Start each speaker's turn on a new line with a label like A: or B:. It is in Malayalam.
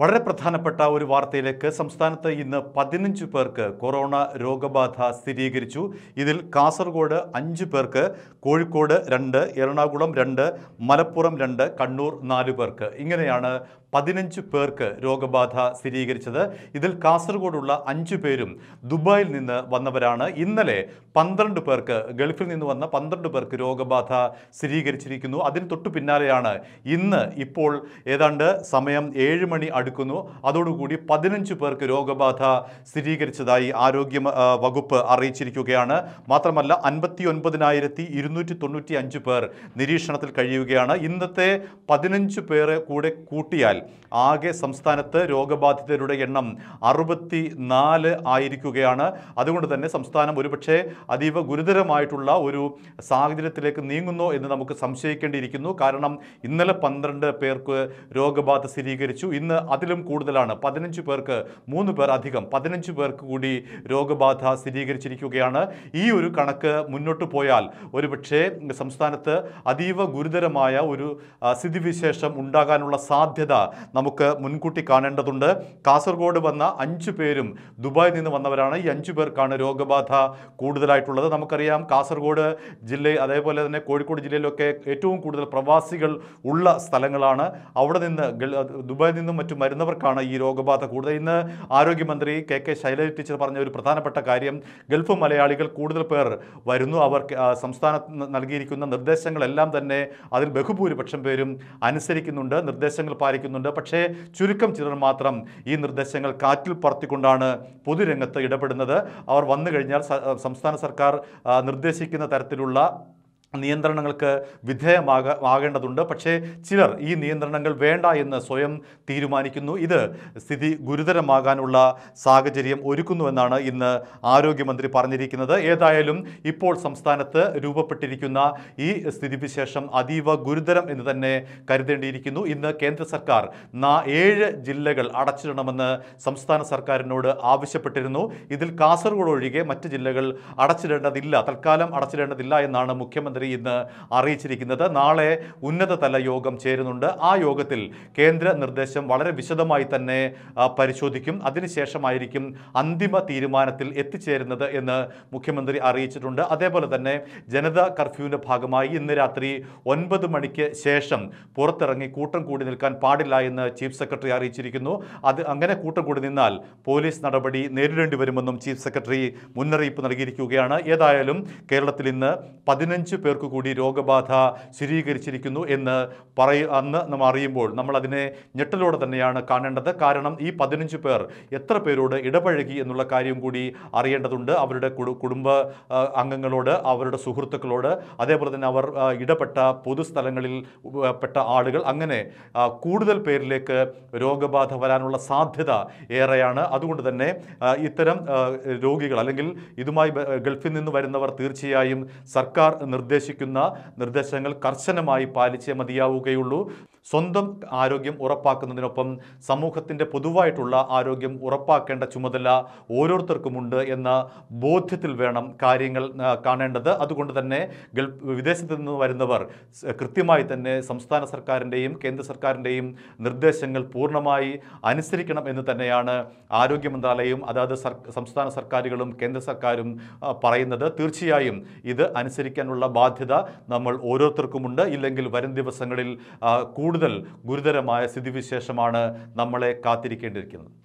A: വളരെ പ്രധാനപ്പെട്ട ഒരു വാർത്തയിലേക്ക് സംസ്ഥാനത്ത് ഇന്ന് പതിനഞ്ച് പേർക്ക് കൊറോണ രോഗബാധ സ്ഥിരീകരിച്ചു ഇതിൽ കാസർഗോഡ് അഞ്ച് പേർക്ക് കോഴിക്കോട് രണ്ട് എറണാകുളം രണ്ട് മലപ്പുറം രണ്ട് കണ്ണൂർ നാല് പേർക്ക് ഇങ്ങനെയാണ് പതിനഞ്ച് പേർക്ക് രോഗബാധ സ്ഥിരീകരിച്ചത് ഇതിൽ കാസർഗോഡുള്ള അഞ്ചു പേരും ദുബായിൽ നിന്ന് വന്നവരാണ് ഇന്നലെ പന്ത്രണ്ട് പേർക്ക് ഗൾഫിൽ നിന്ന് വന്ന പന്ത്രണ്ട് പേർക്ക് രോഗബാധ സ്ഥിരീകരിച്ചിരിക്കുന്നു അതിന് തൊട്ടു പിന്നാലെയാണ് ഇന്ന് ഇപ്പോൾ ഏതാണ്ട് സമയം ഏഴ് മണി അടുക്കുന്നു അതോടുകൂടി പതിനഞ്ച് പേർക്ക് രോഗബാധ സ്ഥിരീകരിച്ചതായി ആരോഗ്യ വകുപ്പ് അറിയിച്ചിരിക്കുകയാണ് മാത്രമല്ല അൻപത്തി ഒൻപതിനായിരത്തി ഇരുന്നൂറ്റി തൊണ്ണൂറ്റി അഞ്ച് പേർ നിരീക്ഷണത്തിൽ കഴിയുകയാണ് ഇന്നത്തെ പതിനഞ്ച് പേരെ കൂടെ കൂട്ടിയാൽ ആകെ സംസ്ഥാനത്ത് രോഗബാധിതരുടെ എണ്ണം അറുപത്തി നാല് ആയിരിക്കുകയാണ് അതുകൊണ്ട് തന്നെ സംസ്ഥാനം ഒരുപക്ഷെ അതീവ ഗുരുതരമായിട്ടുള്ള ഒരു സാഹചര്യത്തിലേക്ക് നീങ്ങുന്നു എന്ന് നമുക്ക് സംശയിക്കേണ്ടിയിരിക്കുന്നു കാരണം ഇന്നലെ പന്ത്രണ്ട് പേർക്ക് രോഗബാധ സ്ഥിരീകരിച്ചു ഇന്ന് അതിലും കൂടുതലാണ് പതിനഞ്ച് പേർക്ക് മൂന്ന് പേർ അധികം പതിനഞ്ച് പേർക്ക് കൂടി രോഗബാധ സ്ഥിരീകരിച്ചിരിക്കുകയാണ് ഈ ഒരു കണക്ക് മുന്നോട്ട് പോയാൽ ഒരുപക്ഷെ സംസ്ഥാനത്ത് അതീവ ഗുരുതരമായ ഒരു സ്ഥിതിവിശേഷം ഉണ്ടാകാനുള്ള സാധ്യത നമുക്ക് മുൻകൂട്ടി കാണേണ്ടതുണ്ട് കാസർഗോഡ് വന്ന അഞ്ചു പേരും ദുബായിൽ നിന്ന് വന്നവരാണ് ഈ അഞ്ചു പേർക്കാണ് രോഗബാധ കൂടുതലായിട്ടുള്ളത് നമുക്കറിയാം കാസർഗോഡ് ജില്ലയിൽ അതേപോലെ തന്നെ കോഴിക്കോട് ജില്ലയിലൊക്കെ ഏറ്റവും കൂടുതൽ പ്രവാസികൾ ഉള്ള സ്ഥലങ്ങളാണ് അവിടെ നിന്ന് ദുബായിൽ നിന്നും മറ്റും വരുന്നവർക്കാണ് ഈ രോഗബാധ കൂടുതൽ ഇന്ന് ആരോഗ്യമന്ത്രി കെ കെ ശൈലജ ടീച്ചർ പറഞ്ഞ ഒരു പ്രധാനപ്പെട്ട കാര്യം ഗൾഫ് മലയാളികൾ കൂടുതൽ പേർ വരുന്നു അവർ സംസ്ഥാനത്ത് നൽകിയിരിക്കുന്ന നിർദ്ദേശങ്ങളെല്ലാം തന്നെ അതിൽ ബഹുഭൂരിപക്ഷം പേരും അനുസരിക്കുന്നുണ്ട് നിർദ്ദേശങ്ങൾ പാലിക്കുന്നു കാണുന്നുണ്ട് പക്ഷേ ചുരുക്കം ചിലർ മാത്രം ഈ നിർദ്ദേശങ്ങൾ കാറ്റിൽ പറത്തിക്കൊണ്ടാണ് പൊതുരംഗത്ത് ഇടപെടുന്നത് അവർ വന്നു കഴിഞ്ഞാൽ സംസ്ഥാന സർക്കാർ നിർദ്ദേശിക്കുന്ന തരത്തിലുള്ള നിയന്ത്രണങ്ങൾക്ക് വിധേയമാക ആകേണ്ടതുണ്ട് പക്ഷേ ചിലർ ഈ നിയന്ത്രണങ്ങൾ വേണ്ട എന്ന് സ്വയം തീരുമാനിക്കുന്നു ഇത് സ്ഥിതി ഗുരുതരമാകാനുള്ള സാഹചര്യം ഒരുക്കുന്നുവെന്നാണ് ഇന്ന് ആരോഗ്യമന്ത്രി പറഞ്ഞിരിക്കുന്നത് ഏതായാലും ഇപ്പോൾ സംസ്ഥാനത്ത് രൂപപ്പെട്ടിരിക്കുന്ന ഈ സ്ഥിതിവിശേഷം അതീവ ഗുരുതരം എന്ന് തന്നെ കരുതേണ്ടിയിരിക്കുന്നു ഇന്ന് കേന്ദ്ര സർക്കാർ ഏഴ് ജില്ലകൾ അടച്ചിടണമെന്ന് സംസ്ഥാന സർക്കാരിനോട് ആവശ്യപ്പെട്ടിരുന്നു ഇതിൽ കാസർഗോഡ് ഒഴികെ മറ്റ് ജില്ലകൾ അടച്ചിടേണ്ടതില്ല തൽക്കാലം അടച്ചിടേണ്ടതില്ല എന്നാണ് മുഖ്യമന്ത്രി ധനമന്ത്രി ഇന്ന് അറിയിച്ചിരിക്കുന്നത് നാളെ ഉന്നതതല യോഗം ചേരുന്നുണ്ട് ആ യോഗത്തിൽ കേന്ദ്ര നിർദ്ദേശം വളരെ വിശദമായി തന്നെ പരിശോധിക്കും അതിനുശേഷമായിരിക്കും അന്തിമ തീരുമാനത്തിൽ എത്തിച്ചേരുന്നത് എന്ന് മുഖ്യമന്ത്രി അറിയിച്ചിട്ടുണ്ട് അതേപോലെ തന്നെ ജനത കർഫ്യൂവിൻ്റെ ഭാഗമായി ഇന്ന് രാത്രി ഒൻപത് മണിക്ക് ശേഷം പുറത്തിറങ്ങി കൂട്ടം കൂടി നിൽക്കാൻ പാടില്ല എന്ന് ചീഫ് സെക്രട്ടറി അറിയിച്ചിരിക്കുന്നു അത് അങ്ങനെ കൂട്ടം കൂടി നിന്നാൽ പോലീസ് നടപടി നേരിടേണ്ടി വരുമെന്നും ചീഫ് സെക്രട്ടറി മുന്നറിയിപ്പ് നൽകിയിരിക്കുകയാണ് ഏതായാലും കേരളത്തിൽ ഇന്ന് പതിനഞ്ച് പേർ പേർക്ക് കൂടി രോഗബാധ സ്ഥിരീകരിച്ചിരിക്കുന്നു എന്ന് പറയ അന്ന് നമ്മൾ അറിയുമ്പോൾ നമ്മൾ അതിനെ ഞെട്ടലോടെ തന്നെയാണ് കാണേണ്ടത് കാരണം ഈ പതിനഞ്ച് പേർ എത്ര പേരോട് ഇടപഴകി എന്നുള്ള കാര്യം കൂടി അറിയേണ്ടതുണ്ട് അവരുടെ കുടുംബ അംഗങ്ങളോട് അവരുടെ സുഹൃത്തുക്കളോട് അതേപോലെ തന്നെ അവർ ഇടപെട്ട പൊതുസ്ഥലങ്ങളിൽ പെട്ട ആളുകൾ അങ്ങനെ കൂടുതൽ പേരിലേക്ക് രോഗബാധ വരാനുള്ള സാധ്യത ഏറെയാണ് അതുകൊണ്ട് തന്നെ ഇത്തരം രോഗികൾ അല്ലെങ്കിൽ ഇതുമായി ഗൾഫിൽ നിന്ന് വരുന്നവർ തീർച്ചയായും സർക്കാർ നിർദ്ദേശം നിർദ്ദേശിക്കുന്ന നിർദ്ദേശങ്ങൾ കർശനമായി പാലിച്ചേ മതിയാവുകയുള്ളൂ സ്വന്തം ആരോഗ്യം ഉറപ്പാക്കുന്നതിനൊപ്പം സമൂഹത്തിൻ്റെ പൊതുവായിട്ടുള്ള ആരോഗ്യം ഉറപ്പാക്കേണ്ട ചുമതല ഓരോരുത്തർക്കുമുണ്ട് എന്ന ബോധ്യത്തിൽ വേണം കാര്യങ്ങൾ കാണേണ്ടത് അതുകൊണ്ട് തന്നെ ഗൾഫ് വിദേശത്ത് നിന്ന് വരുന്നവർ കൃത്യമായി തന്നെ സംസ്ഥാന സർക്കാരിൻ്റെയും കേന്ദ്ര സർക്കാരിൻ്റെയും നിർദ്ദേശങ്ങൾ പൂർണ്ണമായി അനുസരിക്കണം എന്ന് തന്നെയാണ് ആരോഗ്യ മന്ത്രാലയവും അതാത് സംസ്ഥാന സർക്കാരുകളും കേന്ദ്ര സർക്കാരും പറയുന്നത് തീർച്ചയായും ഇത് അനുസരിക്കാനുള്ള ബാധ്യത സാധ്യത നമ്മൾ ഓരോരുത്തർക്കുമുണ്ട് ഇല്ലെങ്കിൽ വരും ദിവസങ്ങളിൽ കൂടുതൽ ഗുരുതരമായ സ്ഥിതിവിശേഷമാണ് നമ്മളെ കാത്തിരിക്കേണ്ടിയിരിക്കുന്നത്